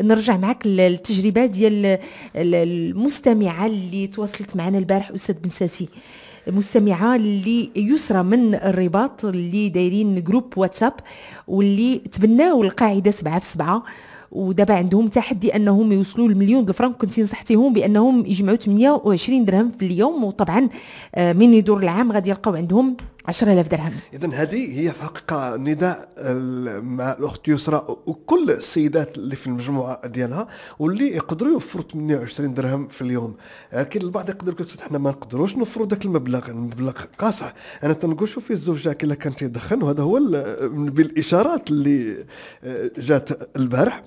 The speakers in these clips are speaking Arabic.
نرجع معك للتجربه ديال المستمعه اللي تواصلت معنا البارح استاذ بن ساسي مستمعه اللي يسرى من الرباط اللي دايرين جروب واتساب واللي تبناو القاعده سبعة في سبعة ودابا عندهم تحدي انهم يوصلوا لمليون الفرنك كنت نصحتيهم بانهم يجمعوا 28 درهم في اليوم وطبعا آه، من يدور العام غادي يلقاو عندهم 10000 درهم اذا هذه هي في الحقيقه نداء مع الاخت يسرى وكل السيدات اللي في المجموعه ديالها واللي يقدروا يوفروا 28 درهم في اليوم لكن البعض يقدر يقول حنا ما نقدروش نوفروا ذاك المبلغ المبلغ قاصح انا تنقول شوفي الزوجه كي كانت تيدخن وهذا هو بالاشارات اللي جات البارح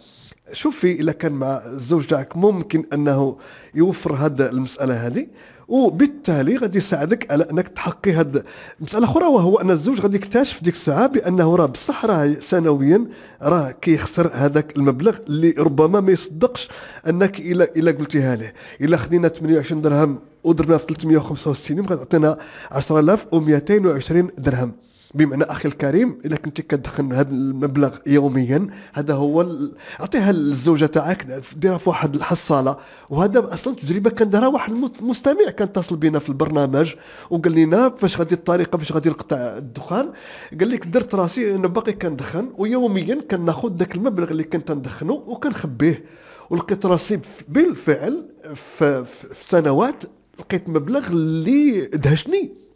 شوفي الا كان مع الزوج تاعك ممكن انه يوفر هذا المساله هذه وبالتالي غادي يساعدك على انك تحقي هاد مساله اخرى وهو ان الزوج غادي يكتشف ديك الساعه بانه راه بصح راه سنويا راه كيخسر هذاك المبلغ اللي ربما ما يصدقش انك الا الا قلتيها ليه الا خدينا 28 درهم وضربناها في 365 غتعطينا 10220 درهم بمعنى اخي الكريم اذا كنتي كتدخل هذا المبلغ يوميا هذا هو ال... للزوجه تاعك ديرها في واحد الحصاله وهذا اصلا تجربه كان دارها واحد المستمع كان اتصل بنا في البرنامج وقال لنا فاش غادي الطريقه فاش غادي نقطع الدخان قال لك درت راسي انا باقي كندخن ويوميا كناخذ ذاك المبلغ اللي كنت ندخنه وكنخبيه ولقيت راسي بالفعل في, في سنوات لقيت مبلغ اللي دهشني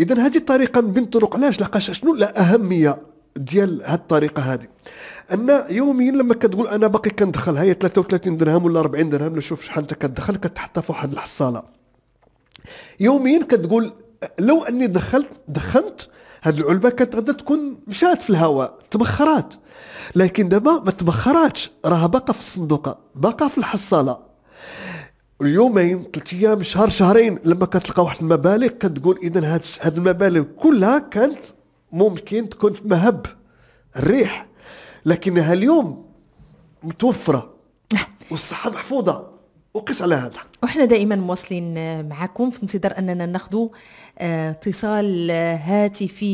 اذا هذه الطريقه من بين الطرق علاش لقاش شنو الاهميه ديال هذه الطريقه هذه ان يوميا لما كتقول انا باقي كندخل هي 33 درهم ولا 40 درهم نشوف شحال انت كتدخل كتحطها في واحد الحصاله يوميا كتقول لو اني دخلت دخنت هاد العلبه كانت غادا تكون مشات في الهواء تبخرات لكن دابا ما تبخراتش راها باقا في الصندوقه باقا في الحصاله اليومين ثلاث ايام شهر شهرين لما كتلقى واحد المبالغ كتقول اذا هاد هاد المبالغ كلها كانت ممكن تكون في مهب الريح لكنها اليوم متوفره نعم. والصحه محفوظه وقس على هذا وحنا دائما مواصلين معكم في انتظار اننا ناخذ آه، اتصال هاتفي